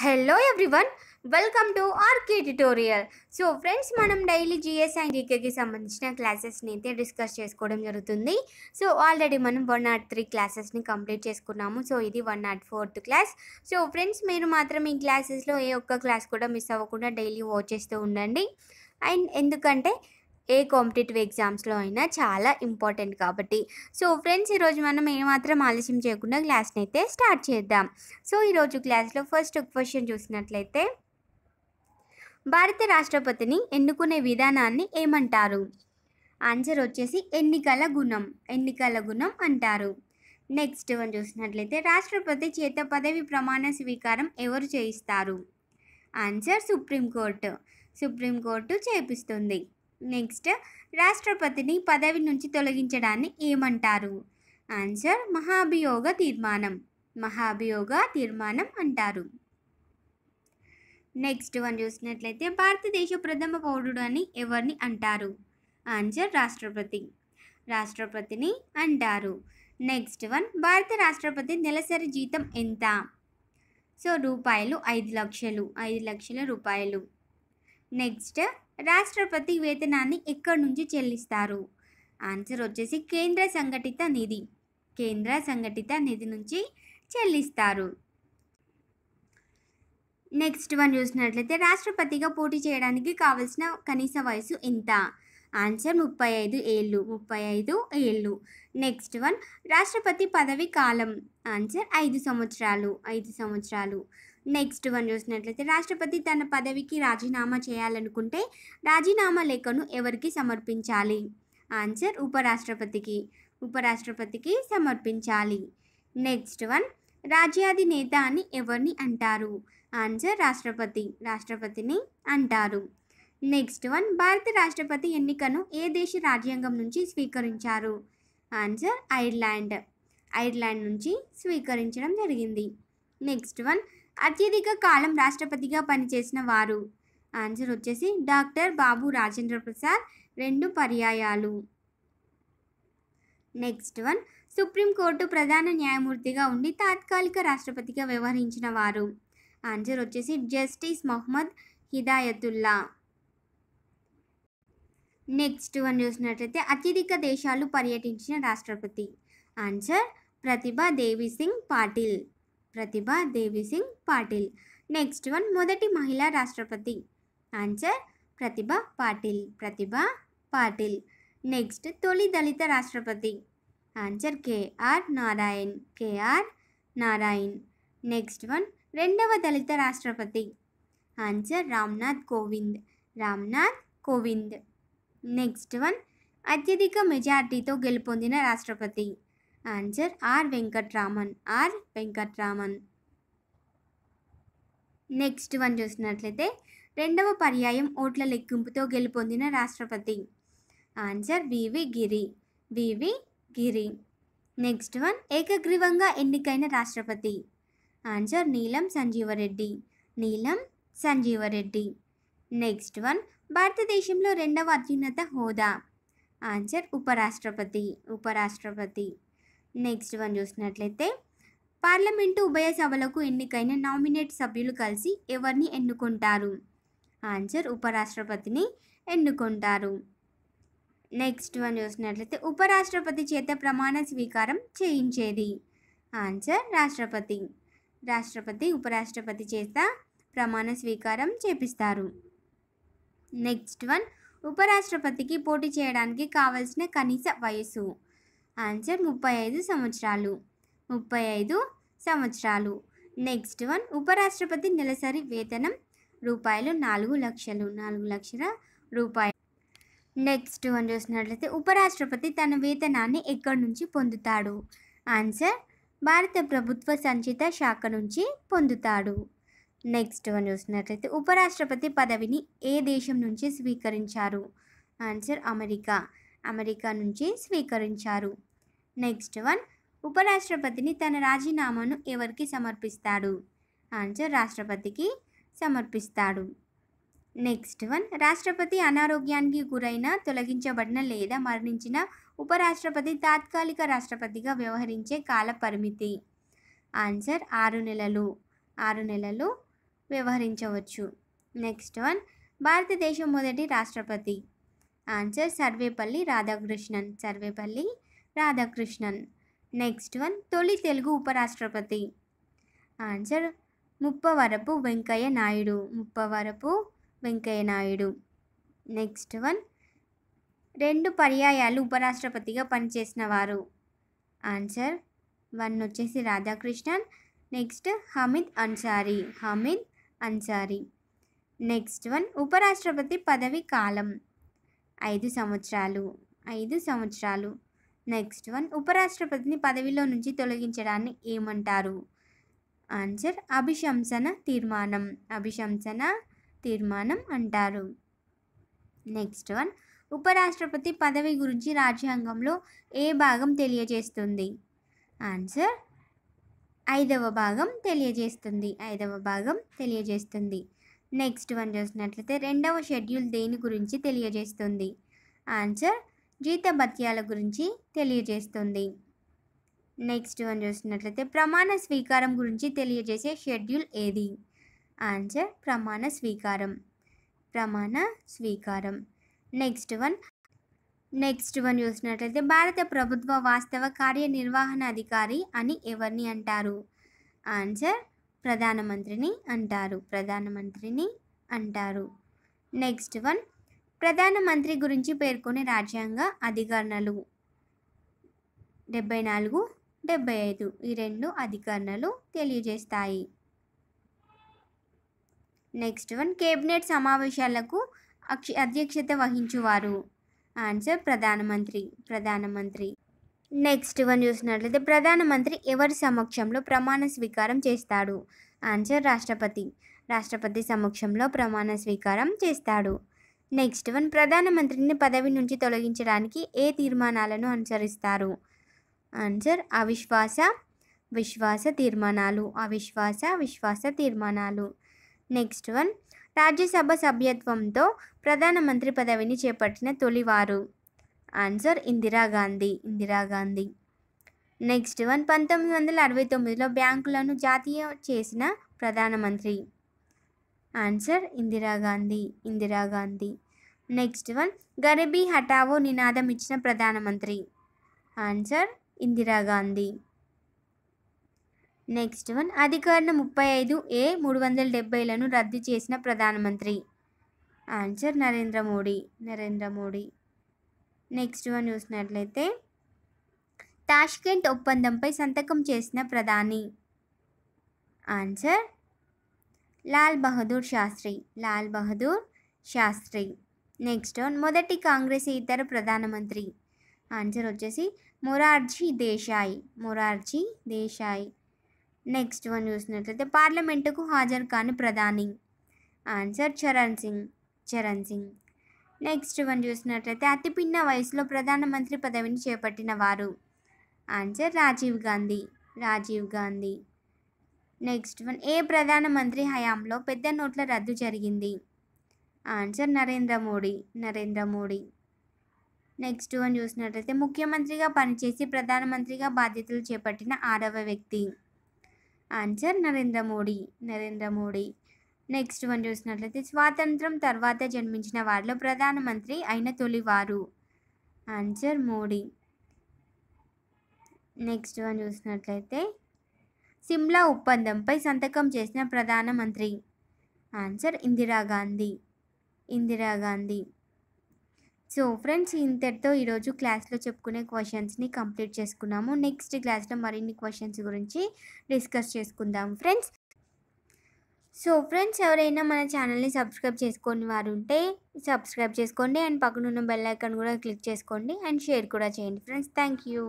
hello everyone welcome to RK tutorial so friends మనం daily GS and ఈకేకి సంబంధించిన క్లాసెస్ని అయితే డిస్కస్ చేసుకోవడం జరుగుతుంది సో ఆల్రెడీ మనం వన్ నాట్ త్రీ క్లాసెస్ని కంప్లీట్ చేసుకున్నాము సో ఇది one nought fourth class so friends మీరు మాత్రం ఈ క్లాసెస్లో ఏ ఒక్క క్లాస్ కూడా మిస్ అవ్వకుండా డైలీ వాచ్ చేస్తూ ఉండండి అండ్ ఎందుకంటే ఏ కాంపిటేటివ్ ఎగ్జామ్స్లో అయినా చాలా ఇంపార్టెంట్ కాబట్టి సో ఫ్రెండ్స్ ఈరోజు మనం ఏమాత్రం ఆలస్యం చేయకుండా క్లాస్ని అయితే స్టార్ట్ చేద్దాం సో ఈరోజు క్లాస్లో ఫస్ట్ క్వశ్చన్ చూసినట్లయితే భారత రాష్ట్రపతిని ఎన్నుకునే విధానాన్ని ఏమంటారు ఆన్సర్ వచ్చేసి ఎన్నికల గుణం ఎన్నికల గుణం అంటారు నెక్స్ట్ వన్ చూసినట్లయితే రాష్ట్రపతి చేత పదవి ప్రమాణ స్వీకారం ఎవరు చేయిస్తారు ఆన్సర్ సుప్రీంకోర్టు సుప్రీంకోర్టు చేపిస్తుంది నెక్స్ట్ రాష్ట్రపతిని పదవి నుంచి తొలగించడాన్ని ఏమంటారు ఆన్సర్ మహాభియోగ తీర్మానం మహాభియోగ తీర్మానం అంటారు నెక్స్ట్ వన్ చూసినట్లయితే భారతదేశ ప్రథమ పౌరుడు అని ఎవరిని అంటారు ఆన్సర్ రాష్ట్రపతి రాష్ట్రపతిని అంటారు నెక్స్ట్ వన్ భారత రాష్ట్రపతి నెలసరి జీతం ఎంత సో రూపాయలు ఐదు లక్షలు ఐదు లక్షల రూపాయలు నెక్స్ట్ రాష్ట్రపతి వేతనాన్ని ఎక్కడి నుంచి చెల్లిస్తారు ఆన్సర్ వచ్చేసి కేంద్ర సంఘటిత నిధి కేంద్ర సంఘటిత నిధి నుంచి చెల్లిస్తారు నెక్స్ట్ వన్ చూసినట్లయితే రాష్ట్రపతిగా పోటీ చేయడానికి కావలసిన కనీస వయసు ఎంత ఆన్సర్ ముప్పై ఐదు ఏళ్ళు ముప్పై ఐదు ఏళ్ళు నెక్స్ట్ వన్ రాష్ట్రపతి పదవి కాలం ఆన్సర్ ఐదు సంవత్సరాలు ఐదు సంవత్సరాలు నెక్స్ట్ వన్ చూసినట్లయితే రాష్ట్రపతి తన పదవికి రాజీనామా చేయాలనుకుంటే రాజీనామా లేఖను ఎవరికి సమర్పించాలి ఆన్సర్ ఉపరాష్ట్రపతికి ఉపరాష్ట్రపతికి సమర్పించాలి నెక్స్ట్ వన్ రాజ్యాధినేత అని ఎవరిని అంటారు ఆన్సర్ రాష్ట్రపతి రాష్ట్రపతిని అంటారు నెక్స్ట్ వన్ భారత రాష్ట్రపతి ఎన్నికను ఏ దేశ రాజ్యాంగం నుంచి స్వీకరించారు ఆన్సర్ ఐర్లాండ్ ఐర్లాండ్ నుంచి స్వీకరించడం జరిగింది నెక్స్ట్ వన్ అత్యధిక కాలం రాష్ట్రపతిగా పనిచేసిన వారు ఆన్సర్ వచ్చేసి డాక్టర్ బాబు రాజేంద్ర ప్రసాద్ రెండు పర్యాయాలు నెక్స్ట్ వన్ సుప్రీంకోర్టు ప్రధాన న్యాయమూర్తిగా ఉండి తాత్కాలిక రాష్ట్రపతిగా వ్యవహరించిన వారు ఆన్సర్ వచ్చేసి justice Mohammed Hidayatullah next one చూసినట్లయితే అత్యధిక దేశాలు పర్యటించిన రాష్ట్రపతి answer Pratibha Devi Singh Patil Pratibha Devi Singh Patil next one मोदी महिला राष्ट्रपति आंसर प्रतिभा पाटिल प्रतिभा पाटिल नैक्स्ट तोली दलित राष्ट्रपति answer K R Narayanan K R Narayanan next one रेडव दलित राष्ट्रपति answer Ramnath Kovind Ramnath Kovind next one अत्यधिक मेजारटी तो गेल राष्ट्रपति answer R Venkataraman R Venkataraman next one చూసినట్లయితే రెండవ పర్యాయం ఓట్ల లెక్కింపుతో గెలుపొందిన రాష్ట్రపతి answer V V Giri V V Giri next one ఏకగ్రీవంగా ఎన్నికైన రాష్ట్రపతి ఆన్సర్ నీలం సంజీవరెడ్డి నీలం సంజీవరెడ్డి నెక్స్ట్ వన్ భారతదేశంలో రెండవ అత్యున్నత హోదా ఆన్సర్ ఉపరాష్ట్రపతి ఉపరాష్ట్రపతి నెక్స్ట్ వన్ చూసినట్లయితే పార్లమెంటు ఉభయ సభలకు ఎన్నికైన నామినేట్ సభ్యులు కలిసి ఎవరిని ఎన్నుకుంటారు ఆన్సర్ ఉపరాష్ట్రపతిని ఎన్నుకుంటారు నెక్స్ట్ వన్ చూసినట్లయితే ఉపరాష్ట్రపతి చేత ప్రమాణ స్వీకారం చేయించేది ఆన్సర్ రాష్ట్రపతి రాష్ట్రపతి ఉపరాష్ట్రపతి చేత ప్రమాణ స్వీకారం చేపిస్తారు నెక్స్ట్ వన్ ఉపరాష్ట్రపతికి పోటీ చేయడానికి కావలసిన కనీస వయస్సు ఆన్సర్ ముప్పై ఐదు సంవత్సరాలు ముప్పై ఐదు సంవత్సరాలు నెక్స్ట్ వన్ ఉపరాష్ట్రపతి నెలసరి వేతనం రూపాయలు నాలుగు లక్షలు నాలుగు లక్షల రూపాయలు నెక్స్ట్ వన్ చూసినట్లయితే ఉపరాష్ట్రపతి తన వేతనాన్ని ఎక్కడి నుంచి పొందుతాడు ఆన్సర్ భారత ప్రభుత్వ సంచిత శాఖ నుంచి పొందుతాడు నెక్స్ట్ వన్ చూసినట్లయితే ఉపరాష్ట్రపతి పదవిని ఏ దేశం నుంచి స్వీకరించారు ఆన్సర్ అమెరికా అమెరికా నుంచి స్వీకరించారు నెక్స్ట్ వన్ ఉపరాష్ట్రపతిని తన రాజీనామాను ఎవరికి సమర్పిస్తాడు ఆన్సర్ రాష్ట్రపతికి సమర్పిస్తాడు నెక్స్ట్ వన్ రాష్ట్రపతి అనారోగ్యానికి గురైన తొలగించబడిన లేదా మరణించిన ఉపరాష్ట్రపతి తాత్కాలిక రాష్ట్రపతిగా వ్యవహరించే కాల పరిమితి ఆన్సర్ ఆరు నెలలు ఆరు నెలలు వ్యవహరించవచ్చు నెక్స్ట్ వన్ భారతదేశం మొదటి రాష్ట్రపతి answer Sarvepalli Radhakrishnan Sarvepalli Radhakrishnan next one తొలి తెలుగు ఉపరాష్ట్రపతి answer Muppavarapu Venkaiah Naidu Muppavarapu Venkaiah Naidu next one రెండు పర్యాయాలు ఉపరాష్ట్రపతిగా పనిచేసిన వారు ఆన్సర్ వన్ వచ్చేసి Radhakrishnan next Hamid Ansari Hamid Ansari next one ఉపరాష్ట్రపతి పదవి కాలం ఐదు సంవత్సరాలు ఐదు సంవత్సరాలు నెక్స్ట్ వన్ ఉపరాష్ట్రపతిని పదవిలో నుంచి తొలగించడాన్ని ఏమంటారు ఆన్సర్ అభిశంసన తీర్మానం అభిశంసన తీర్మానం అంటారు నెక్స్ట్ వన్ ఉపరాష్ట్రపతి పదవి గురించి రాజ్యాంగంలో ఏ భాగం తెలియజేస్తుంది ఆన్సర్ ఐదవ భాగం తెలియజేస్తుంది ఐదవ భాగం తెలియజేస్తుంది నెక్స్ట్ వన్ చూసినట్లయితే రెండవ షెడ్యూల్ దేని గురించి తెలియజేస్తుంది ఆన్సర్ జీతభత్యాల గురించి తెలియజేస్తుంది నెక్స్ట్ వన్ చూసినట్లయితే ప్రమాణ స్వీకారం గురించి తెలియజేసే షెడ్యూల్ ఏది ఆన్సర్ ప్రమాణ స్వీకారం ప్రమాణ స్వీకారం నెక్స్ట్ వన్ నెక్స్ట్ వన్ చూసినట్లయితే భారత ప్రభుత్వ వాస్తవ కార్యనిర్వహణ అధికారి అని ఎవరిని అంటారు ఆన్సర్ ప్రధానమంత్రిని అంటారు ప్రధానమంత్రిని అంటారు నెక్స్ట్ వన్ ప్రధానమంత్రి గురించి పేర్కొనే రాజ్యాంగ అధికరణలు డెబ్బై నాలుగు డెబ్బై ఐదు ఈ రెండు అధికరణలు తెలియజేస్తాయి నెక్స్ట్ వన్ కేబినెట్ సమావేశాలకు అక్ష అధ్యక్షత వహించువారు ఆన్సర్ ప్రధానమంత్రి ప్రధానమంత్రి నెక్స్ట్ వన్ చూసినట్లయితే ప్రధానమంత్రి ఎవరి సమక్షంలో ప్రమాణ స్వీకారం చేస్తాడు ఆన్సర్ రాష్ట్రపతి రాష్ట్రపతి సమక్షంలో ప్రమాణ స్వీకారం చేస్తాడు నెక్స్ట్ వన్ ప్రధానమంత్రిని పదవి నుంచి తొలగించడానికి ఏ తీర్మానాలను అనుసరిస్తారు ఆన్సర్ అవిశ్వాస విశ్వాస తీర్మానాలు అవిశ్వాస విశ్వాస తీర్మానాలు నెక్స్ట్ వన్ రాజ్యసభ సభ్యత్వంతో ప్రధానమంత్రి పదవిని చేపట్టిన తొలివారు answer Indira Gandhi Indira Gandhi next one పంతొమ్మిది వందల అరవై తొమ్మిదిలో బ్యాంకులను జాతీయ చేసిన ప్రధానమంత్రి answer Indira Gandhi Indira Gandhi next one Garibi Hatao నినాదం ఇచ్చిన ప్రధానమంత్రి ఆన్సర్ ఇందిరాగాంధీ నెక్స్ట్ వన్ అధికారణ ముప్పై ఐదు ఏ మూడు వందల డెబ్బైలను రద్దు చేసిన ప్రధానమంత్రి answer Narendra Modi Narendra Modi next one చూసినట్లయితే తాష్కెంట్ ఒప్పందంపై సంతకం చేసిన ప్రధాని ఆన్సర్ లాల్ బహదూర్ శాస్త్రి లాల్ బహదూర్ శాస్త్రి నెక్స్ట్ మొదటి కాంగ్రెస్ ఇతర ప్రధానమంత్రి ఆన్సర్ వచ్చేసి మొరార్జీ దేశాయ్ మొరార్జీ దేశాయ్ నెక్స్ట్ వన్ చూసినట్లయితే పార్లమెంటుకు హాజరు కాని ప్రధాని answer Charan Singh Charan Singh next one చూసినట్లయితే అతి పిన్న వయసులో ప్రధానమంత్రి పదవిని చేపట్టిన వారు answer Rajiv Gandhi Rajiv Gandhi next one ఏ ప్రధానమంత్రి హయాంలో పెద్ద నోట్ల రద్దు జరిగింది answer Narendra Modi Narendra Modi next one చూసినట్లయితే ముఖ్యమంత్రిగా పనిచేసి ప్రధానమంత్రిగా బాధ్యతలు చేపట్టిన ఆరవ వ్యక్తి answer Narendra Modi Narendra Modi next one చూసినట్లయితే స్వాతంత్రం తర్వాత జన్మించిన వారిలో ప్రధానమంత్రి అయిన తొలివారు ఆన్సర్ మోడీ నెక్స్ట్ వన్ చూసినట్లయితే సిమ్లా ఒప్పందంపై సంతకం చేసిన ప్రధానమంత్రి answer Indira Gandhi Indira Gandhi so friends ఇంతటితో ఈరోజు క్లాస్లో చెప్పుకునే క్వశ్చన్స్ని కంప్లీట్ చేసుకున్నాము నెక్స్ట్ క్లాస్లో మరిన్ని క్వశ్చన్స్ గురించి డిస్కస్ చేసుకుందాం ఫ్రెండ్స్ సో ఫ్రెండ్స్ ఎవరైనా మన ఛానల్ని సబ్స్క్రైబ్ చేసుకొని వారు ఉంటే సబ్స్క్రైబ్ చేసుకోండి అండ్ పక్కనున్న బెల్ ఐకాన్ కూడా క్లిక్ చేసుకోండి అండ్ షేర్ కూడా చేయండి ఫ్రెండ్స్ థ్యాంక్ యూ